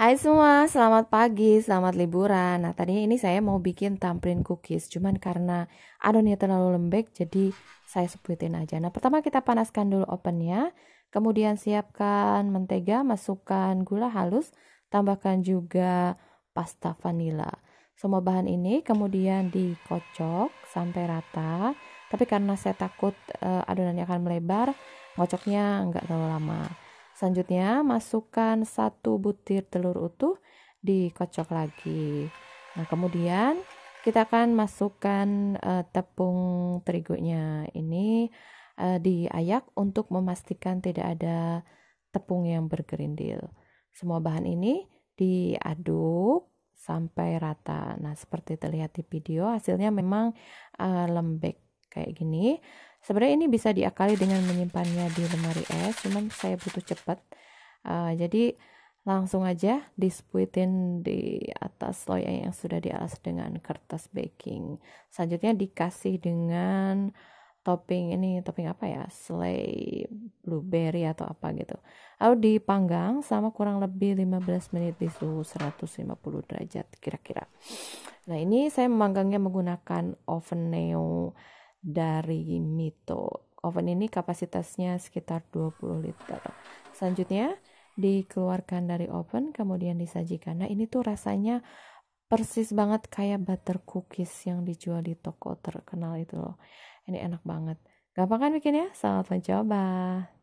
Hai semua, selamat pagi, selamat liburan. Nah, tadinya ini saya mau bikin tamprin cookies, cuman karena adonnya terlalu lembek, jadi saya sebutin aja. Nah, pertama kita panaskan dulu ovennya, kemudian siapkan mentega, masukkan gula halus, tambahkan juga pasta vanila. Semua bahan ini kemudian dikocok sampai rata, tapi karena saya takut eh, adonannya akan melebar, ngocoknya nggak terlalu lama. Selanjutnya, masukkan satu butir telur utuh dikocok lagi. Nah, kemudian kita akan masukkan uh, tepung terigunya ini uh, eh, diayak untuk memastikan tidak ada tepung yang bergerindil. Semua bahan ini diaduk sampai rata. Nah, seperti terlihat di video, hasilnya memang uh, lembek kayak gini sebenarnya ini bisa diakali dengan menyimpannya di lemari es cuman saya butuh cepat uh, jadi langsung aja disputin di atas loyang yang sudah dialas dengan kertas baking selanjutnya dikasih dengan topping ini topping apa ya selai blueberry atau apa gitu lalu dipanggang sama kurang lebih 15 menit di suhu 150 derajat kira-kira nah ini saya memanggangnya menggunakan oven neo dari Mito. Oven ini kapasitasnya sekitar 20 liter. Selanjutnya dikeluarkan dari oven kemudian disajikan. Nah, ini tuh rasanya persis banget kayak butter cookies yang dijual di toko terkenal itu loh. Ini enak banget. Gampang kan bikinnya? Selamat mencoba.